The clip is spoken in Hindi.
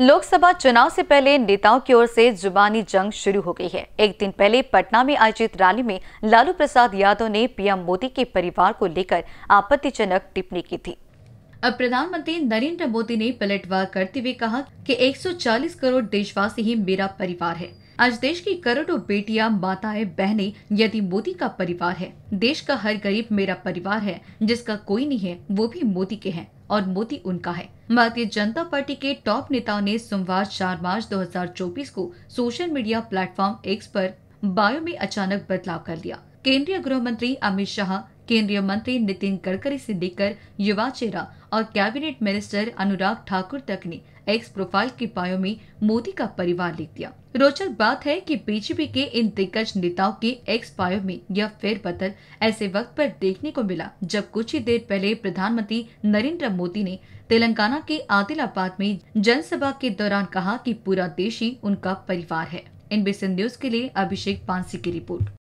लोकसभा चुनाव से पहले नेताओं की ओर से जुबानी जंग शुरू हो गई है एक दिन पहले पटना में आयोजित रैली में लालू प्रसाद यादव ने पीएम मोदी के परिवार को लेकर आपत्तिजनक टिप्पणी की थी अब प्रधानमंत्री नरेंद्र मोदी ने पलटवार करते हुए कहा कि 140 करोड़ देशवासी ही मेरा परिवार है आज देश की करोड़ों बेटिया माताएं बहने यदि मोदी का परिवार है देश का हर गरीब मेरा परिवार है जिसका कोई नहीं है वो भी मोदी के हैं और मोदी उनका है भारतीय जनता पार्टी के टॉप नेताओं ने सोमवार 4 मार्च 2024 को सोशल मीडिया प्लेटफॉर्म एक्स पर बायो में अचानक बदलाव कर लिया केंद्रीय गृह मंत्री अमित शाह केंद्रीय मंत्री नितिन गडकरी से लेकर युवा चेहरा और कैबिनेट मिनिस्टर अनुराग ठाकुर तक ने एक्स प्रोफाइल के पायों में मोदी का परिवार लिख दिया रोचक बात है कि बीजेपी के इन दिग्गज नेताओं के एक्स पायो में यह फेरबदल ऐसे वक्त पर देखने को मिला जब कुछ ही देर पहले प्रधानमंत्री नरेंद्र मोदी ने तेलंगाना के आदिलाबाद में जनसभा के दौरान कहा कि पूरा देश ही उनका परिवार है एनबीसी न्यूज के लिए अभिषेक पानसी की रिपोर्ट